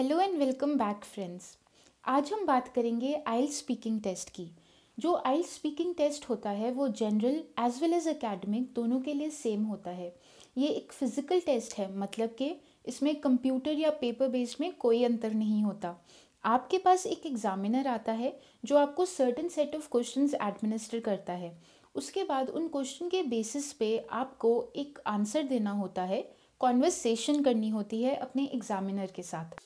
Hello and welcome back friends आज हम बात करेंगे आइल स्पीकिंग टेस्ट की जो आइल स्पीकिंग टेस्ट होता है वो general as well as academic दोनों के लिए सेम होता है ये एक फ़िज़िकल टेस्ट है मतलब कि इसमें कंप्यूटर या पेपर बेस्ड में कोई अंतर नहीं होता आपके पास एक एग्ज़ामिनर आता है जो आपको certain set of question administer करता है उसके बाद उन क्वेश्चन के बेसिस पे आपको एक आंसर देना होता है कॉन्वर्सेशन करनी होती है अपने एग्ज़ामिनर के साथ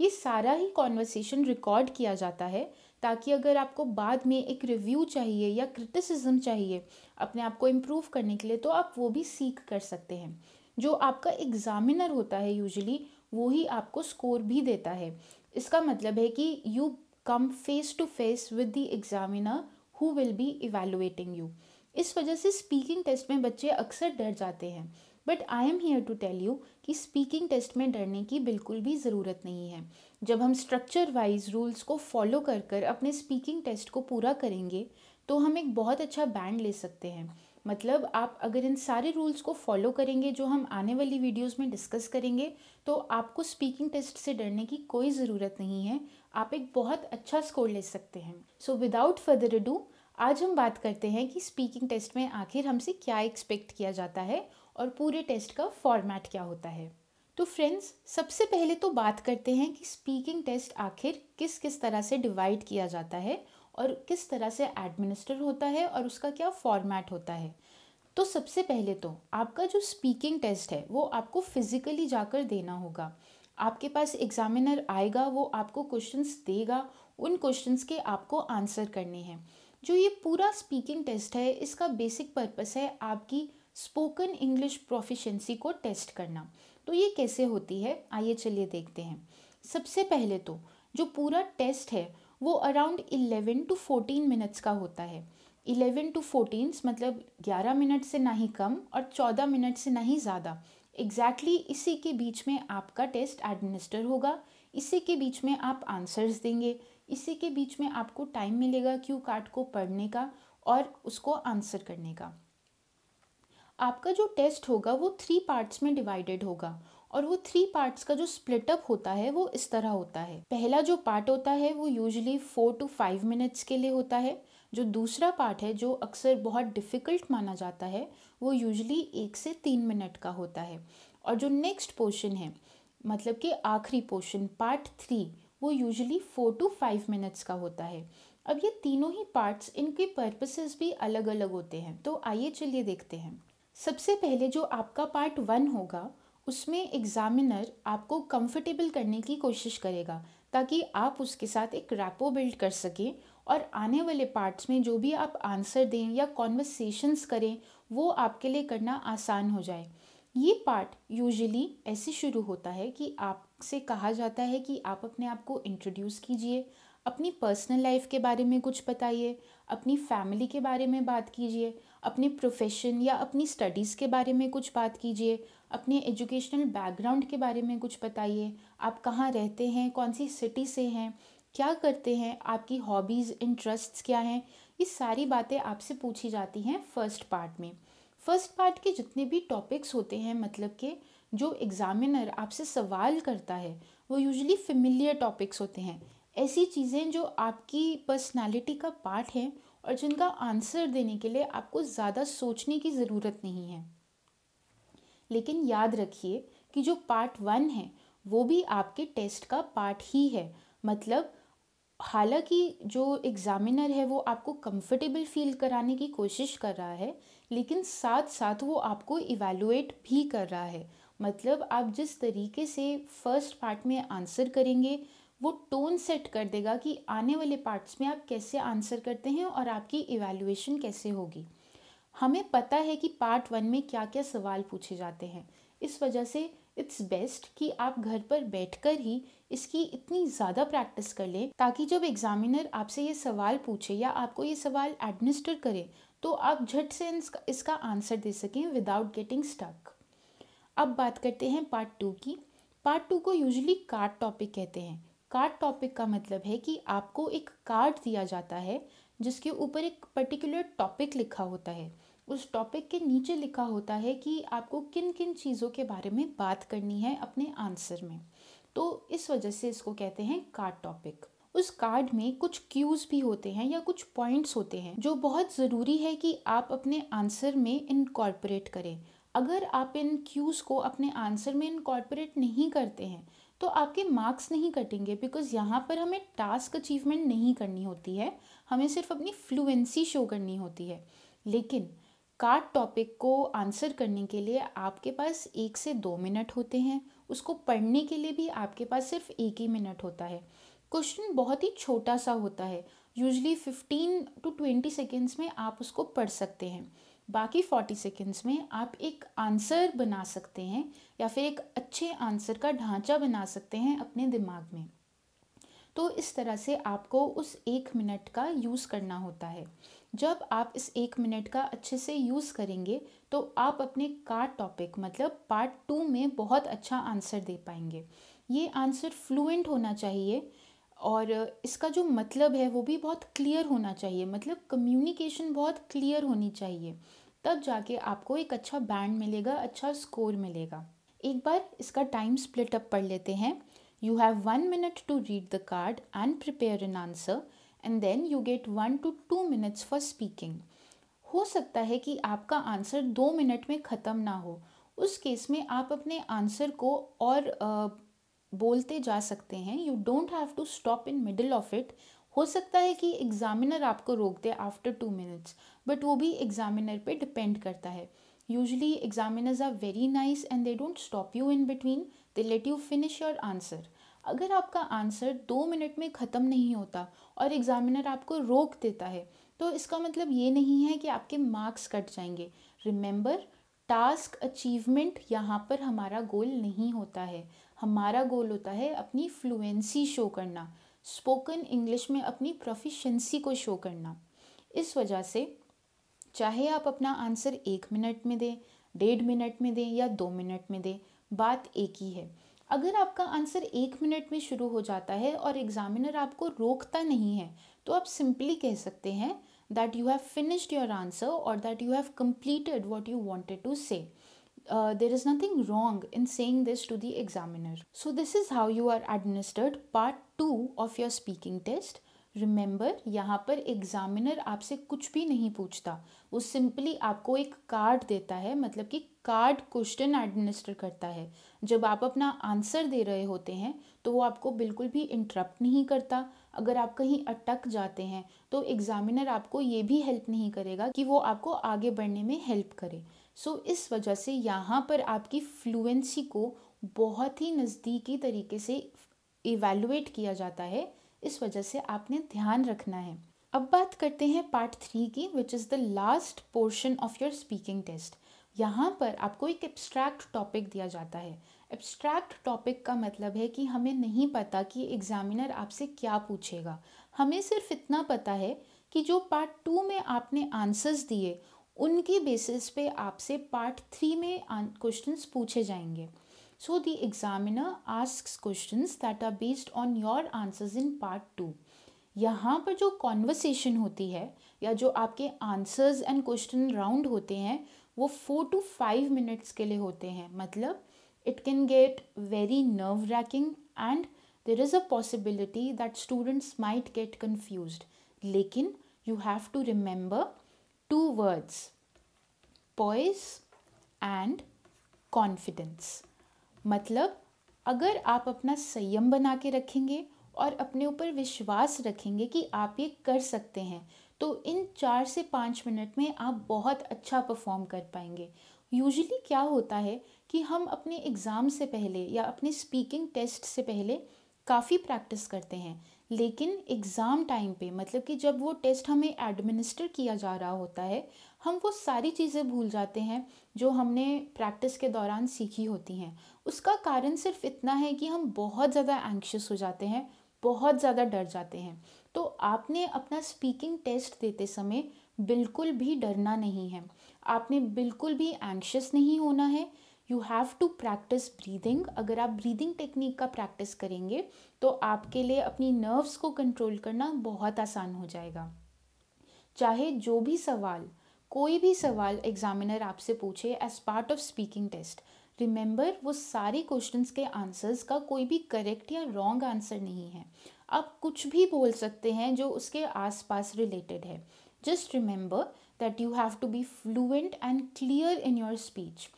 ये सारा ही कॉन्वर्सेशन रिकॉर्ड किया जाता है ताकि अगर आपको बाद में एक रिव्यू चाहिए या क्रिटिसिज्म चाहिए अपने आप को इम्प्रूव करने के लिए तो आप वो भी सीख कर सकते हैं जो आपका एग्ज़ामिनर होता है यूजली वो ही आपको स्कोर भी देता है इसका मतलब है कि you come face to face with the examiner who will be evaluating you इस वजह से स्पीकिंग टेस्ट में बच्चे अक्सर डर जाते हैं but I am here to tell you कि स्पीकिंग टेस्ट में डरने की बिल्कुल भी ज़रूरत नहीं है जब हम स्ट्रक्चर वाइज रूल्स को फॉलो कर कर अपने स्पीकिंग टेस्ट को पूरा करेंगे तो हम एक बहुत अच्छा बैंड ले सकते हैं मतलब आप अगर इन सारे रूल्स को फॉलो करेंगे जो हम आने वाली वीडियोस में डिस्कस करेंगे तो आपको स्पीकिंग टेस्ट से डरने की कोई ज़रूरत नहीं है आप एक बहुत अच्छा स्कोर ले सकते हैं सो विदाउट फर्दर डू आज हम बात करते हैं कि स्पीकिंग टेस्ट में आखिर हमसे क्या एक्सपेक्ट किया जाता है और पूरे टेस्ट का फॉर्मेट क्या होता है तो फ्रेंड्स सबसे पहले तो बात करते हैं कि स्पीकिंग टेस्ट आखिर किस किस तरह से डिवाइड किया जाता है और किस तरह से एडमिनिस्टर होता है और उसका क्या फॉर्मेट होता है तो सबसे पहले तो आपका जो स्पीकिंग टेस्ट है वो आपको फिज़िकली जाकर देना होगा आपके पास एग्जामिनर आएगा वो आपको क्वेश्चंस देगा उन क्वेश्चंस के आपको आंसर करने हैं जो ये पूरा स्पीकिंग टेस्ट है इसका बेसिक पर्पस है आपकी स्पोकन इंग्लिश प्रोफिशेंसी को टेस्ट करना तो ये कैसे होती है आइए चलिए देखते हैं सबसे पहले तो जो पूरा टेस्ट है वो around eleven to fourteen minutes का होता है इलेवन टू फोर्टीन मतलब ग्यारह मिनट से ना ही कम और चौदह मिनट से ना ही ज़्यादा एग्जैक्टली exactly इसी के बीच में आपका टेस्ट एडमिनिस्टर होगा इसी के बीच में आप आंसर्स देंगे इसी के बीच में आपको टाइम मिलेगा क्यू कार्ड को पढ़ने का और उसको आंसर करने का आपका जो टेस्ट होगा वो थ्री पार्ट्स में डिवाइडेड होगा और वो थ्री पार्ट्स का जो स्प्लिट अप होता है वो इस तरह होता है पहला जो पार्ट होता है वो usually four to five minutes के लिए होता है जो दूसरा पार्ट है जो अक्सर बहुत डिफ़िकल्ट माना जाता है वो यूजली एक से तीन मिनट का होता है और जो नेक्स्ट पोर्शन है मतलब कि आखिरी पोर्शन पार्ट थ्री वो usually four to five minutes का होता है अब ये तीनों ही पार्ट्स इनके पर्पसेस भी अलग अलग होते हैं तो आइए चलिए देखते हैं सबसे पहले जो आपका पार्ट वन होगा उसमें एग्ज़ामिनर आपको कंफर्टेबल करने की कोशिश करेगा ताकि आप उसके साथ एक रैपो बिल्ड कर सकें और आने वाले पार्ट्स में जो भी आप आंसर दें या कॉन्वर्सेशंस करें वो आपके लिए करना आसान हो जाए ये पार्ट यूजुअली ऐसे शुरू होता है कि आपसे कहा जाता है कि आप अपने आप को इंट्रोड्यूस कीजिए अपनी पर्सनल लाइफ के बारे में कुछ बताइए अपनी फैमिली के बारे में बात कीजिए अपने प्रोफेशन या अपनी स्टडीज़ के बारे में कुछ बात कीजिए अपने एजुकेशनल बैकग्राउंड के बारे में कुछ बताइए आप कहाँ रहते हैं कौन सी सिटी से हैं क्या करते हैं आपकी हॉबीज़ इंटरेस्ट्स क्या हैं ये सारी बातें आपसे पूछी जाती हैं फर्स्ट पार्ट में फर्स्ट पार्ट के जितने भी टॉपिक्स होते हैं मतलब के जो एग्ज़ामिनर आपसे सवाल करता है वो यूजली फेमिलियर टॉपिक्स होते हैं ऐसी चीज़ें जो आपकी पर्सनालिटी का पार्ट हैं और जिनका आंसर देने के लिए आपको ज़्यादा सोचने की ज़रूरत नहीं है लेकिन याद रखिए कि जो पार्ट वन है वो भी आपके टेस्ट का पार्ट ही है मतलब हालांकि जो एग्ज़ामिनर है वो आपको कंफर्टेबल फील कराने की कोशिश कर रहा है लेकिन साथ साथ वो आपको इवेलुएट भी कर रहा है मतलब आप जिस तरीके से फर्स्ट पार्ट में आंसर करेंगे वो टोन सेट कर देगा कि आने वाले पार्ट्स में आप कैसे आंसर करते हैं और आपकी इवेल्युएशन कैसे होगी हमें पता है कि पार्ट वन में क्या क्या सवाल पूछे जाते हैं इस वजह से इट्स बेस्ट कि आप घर पर बैठकर ही इसकी इतनी ज़्यादा प्रैक्टिस कर लें ताकि जब एग्जामिनर आपसे ये सवाल पूछे या आपको ये सवाल एडमिनिस्टर करे तो आप झट से इसका आंसर दे सकें विदाउट गेटिंग स्टक अब बात करते हैं पार्ट टू की पार्ट टू को यूजली कार्ड टॉपिक कहते हैं कार्ड टॉपिक का मतलब है कि आपको एक कार्ड दिया जाता है जिसके ऊपर एक पर्टिकुलर टॉपिक लिखा होता है उस टॉपिक के नीचे लिखा होता है कि आपको किन किन चीज़ों के बारे में बात करनी है अपने आंसर में तो इस वजह से इसको कहते हैं कार्ड टॉपिक उस कार्ड में कुछ क्यूज भी होते हैं या कुछ पॉइंट्स होते हैं जो बहुत ज़रूरी है कि आप अपने आंसर में इनकॉर्पोरेट करें अगर आप इन क्यूज़ को अपने आंसर में इनकॉर्पोरेट नहीं करते हैं तो आपके मार्क्स नहीं कटेंगे बिकॉज यहाँ पर हमें टास्क अचीवमेंट नहीं करनी होती है हमें सिर्फ अपनी फ्लुएंसी शो करनी होती है लेकिन कार्ड टॉपिक को आंसर करने के लिए आपके पास एक से दो मिनट होते हैं उसको पढ़ने के लिए भी आपके पास सिर्फ एक ही मिनट होता है क्वेश्चन बहुत ही छोटा सा होता है usually fifteen to twenty seconds में आप उसको पढ़ सकते हैं बाकी फोर्टी सेकेंड्स में आप एक आंसर बना सकते हैं या फिर एक अच्छे आंसर का ढांचा बना सकते हैं अपने दिमाग में तो इस तरह से आपको उस एक मिनट का यूज़ करना होता है जब आप इस एक मिनट का अच्छे से यूज़ करेंगे तो आप अपने कार्ड टॉपिक मतलब पार्ट टू में बहुत अच्छा आंसर दे पाएंगे ये आंसर फ्लुएंट होना चाहिए और इसका जो मतलब है वो भी बहुत क्लियर होना चाहिए मतलब कम्युनिकेशन बहुत क्लियर होनी चाहिए तब जाके आपको एक अच्छा बैंड मिलेगा अच्छा स्कोर मिलेगा एक बार इसका टाइम स्प्लिट अप पढ़ लेते हैं you have one minute to read the card and prepare an answer and then you get one to two minutes for speaking हो सकता है कि आपका आंसर दो मिनट में ख़त्म ना हो उस केस में आप अपने आंसर को और बोलते जा सकते हैं you don't have to stop in middle of it हो सकता है कि एग्ज़ामिनर आपको रोक दे आफ्टर टू मिनट्स बट वो भी एग्ज़ामिनर पे डिपेंड करता है Usually, examiners are very nice and they don't stop you in between, they let you finish your answer. अगर आपका आंसर दो मिनट में ख़त्म नहीं होता और एग्ज़ामिनर आपको रोक देता है तो इसका मतलब ये नहीं है कि आपके मार्क्स कट जाएंगे रिमेंबर टास्क अचीवमेंट यहाँ पर हमारा गोल नहीं होता है हमारा गोल होता है अपनी फ्लुएंसी शो करना स्पोकन इंग्लिश में अपनी प्रोफिशेंसी को शो करना इस वजह से चाहे आप अपना आंसर एक मिनट में दें डेढ़ मिनट में दें या दो मिनट में दें बात एक ही है अगर आपका आंसर एक मिनट में शुरू हो जाता है और एग्जामिनर आपको रोकता नहीं है तो आप सिंपली कह सकते हैं that you have finished your answer और that you have completed what you wanted to say there is nothing wrong in in this to the examiner so this is how you are administered part two of your speaking test remember यहाँ पर examiner आपसे कुछ भी नहीं पूछता वो simply आपको एक कार्ड देता है मतलब कि कार्ड क्वेश्चन एडमिनिस्टर करता है जब आप अपना आंसर दे रहे होते हैं तो वो आपको बिल्कुल भी इंटरप्ट नहीं करता अगर आप कहीं अटक जाते हैं तो एग्ज़ामिनर आपको ये भी हेल्प नहीं करेगा कि वो आपको आगे बढ़ने में हेल्प करे सो so, इस वजह से यहाँ पर आपकी फ्लुएंसी को बहुत ही नज़दीकी तरीके से इवेलुएट किया जाता है इस वजह से आपने ध्यान रखना है अब बात करते हैं पार्ट थ्री की which is the last portion of your speaking test यहाँ पर आपको एक एब्स्ट्रैक्ट टॉपिक दिया जाता है एब्स्ट्रैक्ट टॉपिक का मतलब है कि हमें नहीं पता कि एग्ज़ामिनर आपसे क्या पूछेगा हमें सिर्फ इतना पता है कि जो पार्ट टू में आपने आंसर्स दिए उनकी बेसिस पे आपसे पार्ट थ्री में क्वेश्चंस पूछे जाएंगे So the examiner asks questions that are based on your answers in part two यहाँ पर जो conversation होती है या जो आपके answers and question round होते हैं वो फोर to फाइव minutes के लिए होते हैं मतलब it can get very nerve wracking and there is a possibility that students might get confused lekin you have to remember two words poise and confidence मतलब अगर आप अपना संयम बना के रखेंगे और अपने ऊपर विश्वास रखेंगे कि आप ये कर सकते हैं तो इन चार से पाँच मिनट में आप बहुत अच्छा परफॉर्म कर पाएंगे यूजली क्या होता है कि हम अपने एग्ज़ाम से पहले या अपने स्पीकिंग टेस्ट से पहले काफ़ी प्रैक्टिस करते हैं लेकिन एग्ज़ाम टाइम पे मतलब कि जब वो टेस्ट हमें एडमिनिस्टर किया जा रहा होता है हम वो सारी चीज़ें भूल जाते हैं जो हमने प्रैक्टिस के दौरान सीखी होती हैं उसका कारण सिर्फ इतना है कि हम बहुत ज़्यादा एंक्शस हो जाते हैं बहुत ज़्यादा डर जाते हैं तो आपने अपना स्पीकिंग टेस्ट देते समय बिल्कुल भी डरना नहीं है आपने बिल्कुल भी एंक्शस नहीं होना है you have to practise breathing अगर आप ब्रीदिंग टेक्निक का प्रैक्टिस करेंगे तो आपके लिए अपनी नर्व्स को कंट्रोल करना बहुत आसान हो जाएगा चाहे जो भी सवाल कोई भी सवाल एग्जामिनर आपसे पूछे as part of speaking test remember वो सारे क्वेश्चंस के आंसर्स का कोई भी करेक्ट या रॉन्ग आंसर नहीं है आप कुछ भी बोल सकते हैं जो उसके आसपास रिलेटेड है just remember that you have to be fluent and clear in your speech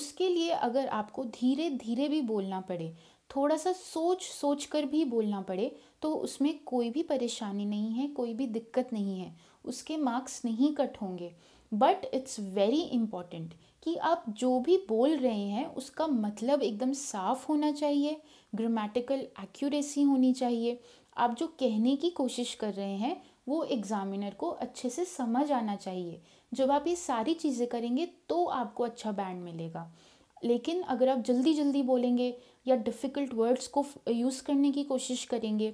उसके लिए अगर आपको धीरे धीरे भी बोलना पड़े थोड़ा सा सोच सोच कर भी बोलना पड़े तो उसमें कोई भी परेशानी नहीं है कोई भी दिक्कत नहीं है उसके मार्क्स नहीं कट होंगे बट इट्स वेरी इम्पॉर्टेंट कि आप जो भी बोल रहे हैं उसका मतलब एकदम साफ होना चाहिए ग्रामेटिकल एक्यूरेसी होनी चाहिए आप जो कहने की कोशिश कर रहे हैं वो एग्ज़ामिनर को अच्छे से समझ आना चाहिए जब आप ये सारी चीज़ें करेंगे तो आपको अच्छा बैंड मिलेगा लेकिन अगर आप जल्दी जल्दी बोलेंगे या डिफ़िकल्ट वर्ड्स को यूज़ करने की कोशिश करेंगे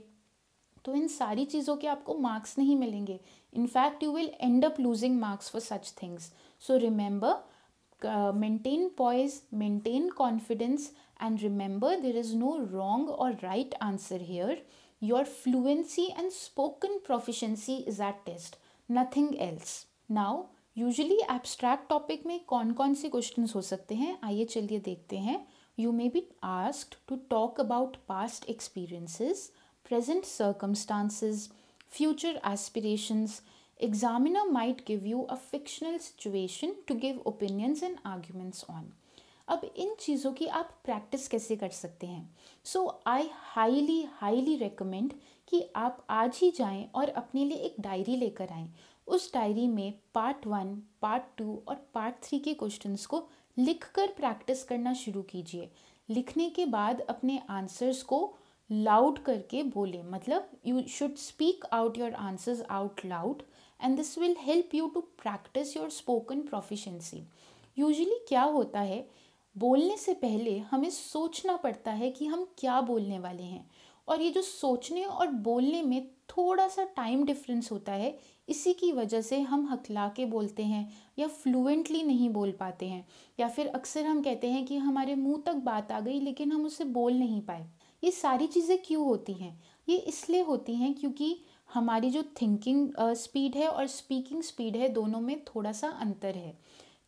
तो इन सारी चीज़ों के आपको मार्क्स नहीं मिलेंगे in fact you will end up losing marks for such things so remember maintain poise maintain confidence and remember there is no wrong और right answer here your fluency and spoken proficiency is at test nothing else now usually abstract topic में कौन कौन से question हो सकते हैं आइए चलिए देखते हैं you may be ask to talk about past experiences present circumstances, future aspirations examiner might give you a fictional situation to give opinions and arguments on अब इन चीज़ों की आप प्रैक्टिस कैसे कर सकते हैं so I highly highly recommend कि आप आज ही जाएं और अपने लिए एक डायरी लेकर आएं उस डायरी में पार्ट वन पार्ट टू और पार्ट थ्री के क्वेश्चंस को लिखकर प्रैक्टिस करना शुरू कीजिए लिखने के बाद अपने आंसर्स को लाउड करके बोले मतलब you should speak out your answers out loud and this will help you to practise your spoken proficiency usually क्या होता है बोलने से पहले हमें सोचना पड़ता है कि हम क्या बोलने वाले हैं और ये जो सोचने और बोलने में थोड़ा सा टाइम डिफरेंस होता है इसी की वजह से हम हकला के बोलते हैं या फ्लुएंटली नहीं बोल पाते हैं या फिर अक्सर हम कहते हैं कि हमारे मुंह तक बात आ गई लेकिन हम उसे बोल नहीं पाए ये सारी चीज़ें क्यों होती हैं ये इसलिए होती हैं क्योंकि हमारी जो थिंकिंग स्पीड uh, है और स्पीकिंग स्पीड है दोनों में थोड़ा सा अंतर है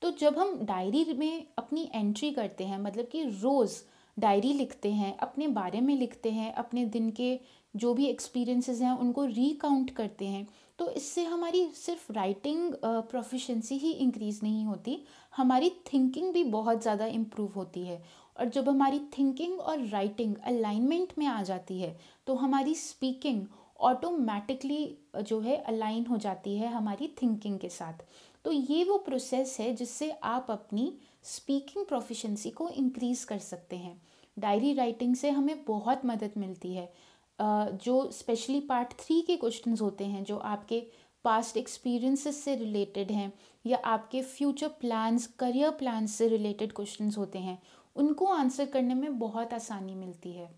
तो जब हम डायरी में अपनी एंट्री करते हैं मतलब कि रोज़ डायरी लिखते हैं अपने बारे में लिखते हैं अपने दिन के जो भी एक्सपीरियंसेस हैं उनको रिकाउंट करते हैं तो इससे हमारी सिर्फ राइटिंग प्रोफिशेंसी ही इंक्रीज़ नहीं होती हमारी थिंकिंग भी बहुत ज़्यादा इम्प्रूव होती है और जब हमारी थिंकिंग और राइटिंग अलाइनमेंट में आ जाती है तो हमारी स्पीकिंग ऑटोमेटिकली जो है अलाइन हो जाती है हमारी थिंकिंग के साथ तो ये वो प्रोसेस है जिससे आप अपनी स्पीकिंग प्रोफिशेंसी को इंक्रीज़ कर सकते हैं डायरी राइटिंग से हमें बहुत मदद मिलती है जो स्पेशली पार्ट थ्री के क्वेश्चन होते हैं जो आपके पास्ट एक्सपीरियंसेस से रिलेटेड हैं या आपके फ्यूचर प्लान्स करियर प्लान्स से रिलेटेड क्वेश्चंस होते हैं उनको आंसर करने में बहुत आसानी मिलती है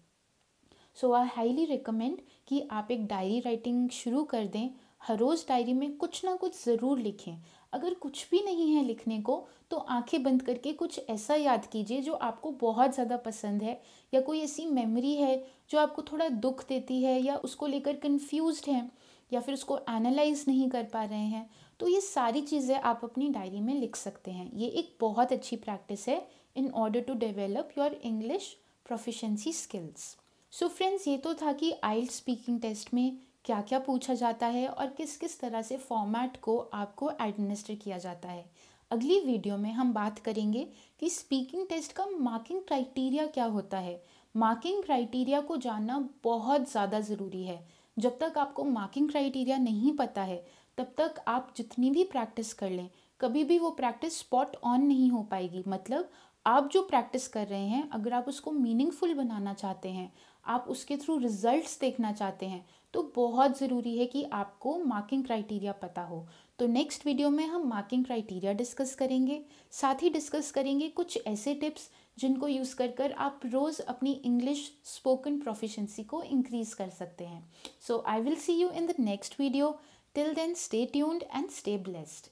सो आई हाईली रिकमेंड कि आप एक डायरी राइटिंग शुरू कर दें हर रोज़ डायरी में कुछ ना कुछ ज़रूर लिखें अगर कुछ भी नहीं है लिखने को तो आंखें बंद करके कुछ ऐसा याद कीजिए जो आपको बहुत ज़्यादा पसंद है या कोई ऐसी मेमोरी है जो आपको थोड़ा दुख देती है या उसको लेकर कन्फ्यूज हैं या फिर उसको एनालाइज नहीं कर पा रहे हैं तो ये सारी चीज़ें आप अपनी डायरी में लिख सकते हैं ये एक बहुत अच्छी प्रैक्टिस है in order to develop your English proficiency skills so friends ये तो था कि आइल्ड स्पीकिंग टेस्ट में क्या क्या पूछा जाता है और किस किस तरह से फॉर्मेट को आपको एडमिनिस्टर किया जाता है अगली वीडियो में हम बात करेंगे कि स्पीकिंग टेस्ट का मार्किंग क्राइटेरिया क्या होता है मार्किंग क्राइटेरिया को जानना बहुत ज़्यादा ज़रूरी है जब तक आपको मार्किंग क्राइटेरिया नहीं पता है तब तक आप जितनी भी प्रैक्टिस कर लें कभी भी वो प्रैक्टिस स्पॉट ऑन नहीं हो पाएगी मतलब आप जो प्रैक्टिस कर रहे हैं अगर आप उसको मीनिंगफुल बनाना चाहते हैं आप उसके थ्रू रिजल्ट्स देखना चाहते हैं तो बहुत ज़रूरी है कि आपको मार्किंग क्राइटेरिया पता हो तो नेक्स्ट वीडियो में हम मार्किंग क्राइटेरिया डिस्कस करेंगे साथ ही डिस्कस करेंगे कुछ ऐसे टिप्स जिनको यूज़ कर कर आप रोज़ अपनी इंग्लिश स्पोकन प्रोफिशेंसी को इंक्रीज़ कर सकते हैं so I will see you in the next video till then stay tuned and stay blessed